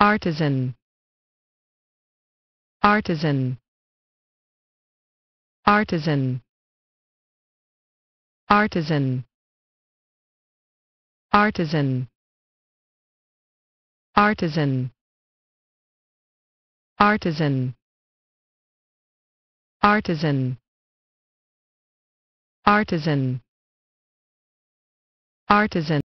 artisan artisan artisan artisan artisan artisan artisan artisan artisan artisan